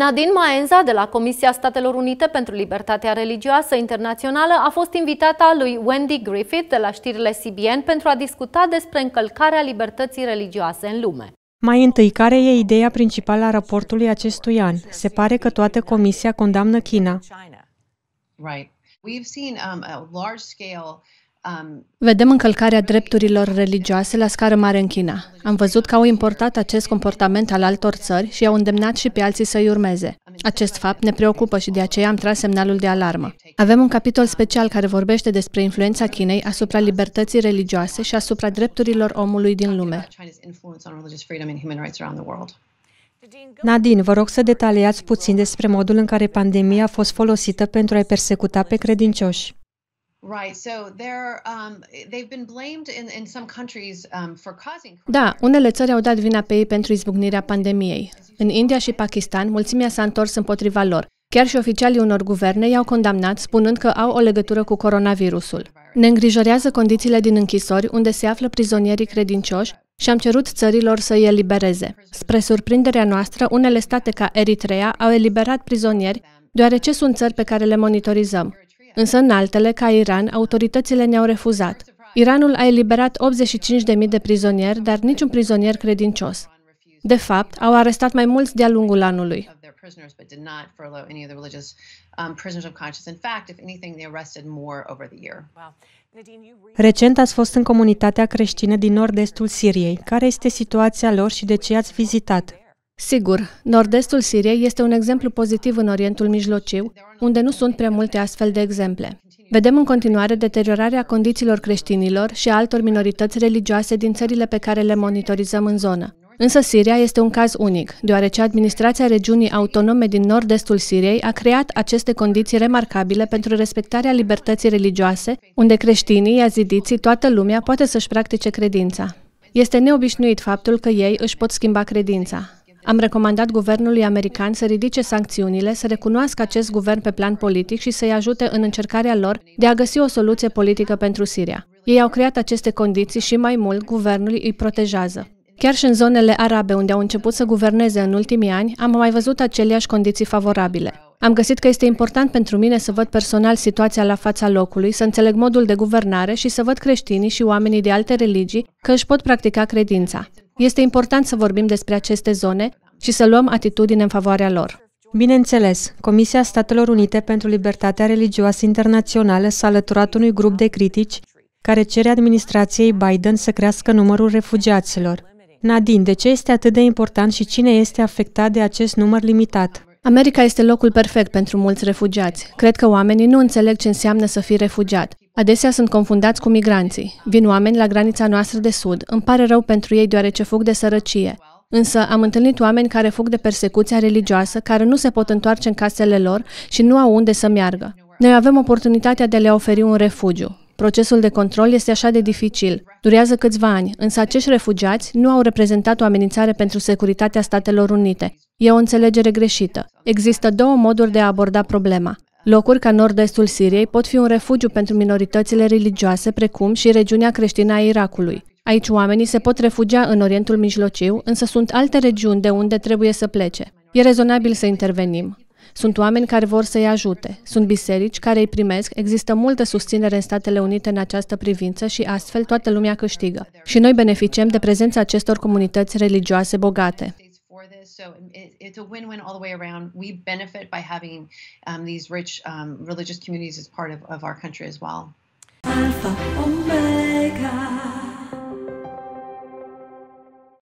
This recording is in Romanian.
Nadine Maenza de la Comisia Statelor Unite pentru Libertatea Religioasă Internațională a fost a lui Wendy Griffith de la știrile CBN pentru a discuta despre încălcarea libertății religioase în lume. Mai întâi, care e ideea principală a raportului acestui an? Se pare că toată Comisia condamnă China. Right. We've seen um, a large scale Um, Vedem încălcarea drepturilor religioase la scară mare în China. Am văzut că au importat acest comportament al altor țări și au îndemnat și pe alții să-i urmeze. Acest fapt ne preocupă și de aceea am tras semnalul de alarmă. Avem un capitol special care vorbește despre influența Chinei asupra libertății religioase și asupra drepturilor omului din lume. Nadine, vă rog să detaliați puțin despre modul în care pandemia a fost folosită pentru a-i persecuta pe credincioși. Da, unele țări au dat vina pe ei pentru izbucnirea pandemiei. În India și Pakistan, mulțimea s-a întors împotriva lor. Chiar și oficialii unor guverne i-au condamnat, spunând că au o legătură cu coronavirusul. Ne îngrijorează condițiile din închisori, unde se află prizonierii credincioși și am cerut țărilor să îi elibereze. Spre surprinderea noastră, unele state ca Eritrea au eliberat prizonieri, deoarece sunt țări pe care le monitorizăm. Însă în altele, ca Iran, autoritățile ne-au refuzat. Iranul a eliberat 85.000 de prizonieri, dar niciun prizonier credincios. De fapt, au arestat mai mulți de-a lungul anului. Um, Recent ați fost în comunitatea creștină din nord-estul Siriei. Care este situația lor și de ce ați vizitat? Sigur, nord-estul Siriei este un exemplu pozitiv în Orientul Mijlociu, unde nu sunt prea multe astfel de exemple. Vedem în continuare deteriorarea condițiilor creștinilor și a altor minorități religioase din țările pe care le monitorizăm în zonă. Însă Siria este un caz unic, deoarece administrația regiunii autonome din nord-estul Siriei a creat aceste condiții remarcabile pentru respectarea libertății religioase, unde creștinii, iazidiții, toată lumea poate să-și practice credința. Este neobișnuit faptul că ei își pot schimba credința. Am recomandat guvernului american să ridice sancțiunile, să recunoască acest guvern pe plan politic și să-i ajute în încercarea lor de a găsi o soluție politică pentru Siria. Ei au creat aceste condiții și mai mult guvernul îi protejează. Chiar și în zonele arabe unde au început să guverneze în ultimii ani, am mai văzut aceleași condiții favorabile. Am găsit că este important pentru mine să văd personal situația la fața locului, să înțeleg modul de guvernare și să văd creștinii și oamenii de alte religii că își pot practica credința. Este important să vorbim despre aceste zone și să luăm atitudine în favoarea lor. Bineînțeles, Comisia Statelor Unite pentru Libertatea Religioasă Internațională s-a alăturat unui grup de critici care cere administrației Biden să crească numărul refugiaților. Nadine, de ce este atât de important și cine este afectat de acest număr limitat? America este locul perfect pentru mulți refugiați. Cred că oamenii nu înțeleg ce înseamnă să fii refugiat. Adesea sunt confundați cu migranții. Vin oameni la granița noastră de sud. Îmi pare rău pentru ei deoarece fug de sărăcie. Însă am întâlnit oameni care fug de persecuția religioasă, care nu se pot întoarce în casele lor și nu au unde să meargă. Noi avem oportunitatea de a le oferi un refugiu. Procesul de control este așa de dificil. Durează câțiva ani, însă acești refugiați nu au reprezentat o amenințare pentru securitatea Statelor Unite. E o înțelegere greșită. Există două moduri de a aborda problema. Locuri ca nord-estul Siriei pot fi un refugiu pentru minoritățile religioase, precum și regiunea creștină a Irakului. Aici oamenii se pot refugia în Orientul Mijlociu, însă sunt alte regiuni de unde trebuie să plece. E rezonabil să intervenim. Sunt oameni care vor să-i ajute, sunt biserici care îi primesc, există multă susținere în Statele Unite în această privință și astfel toată lumea câștigă. Și noi beneficiem de prezența acestor comunități religioase bogate. Um, um, Alpha, Omega.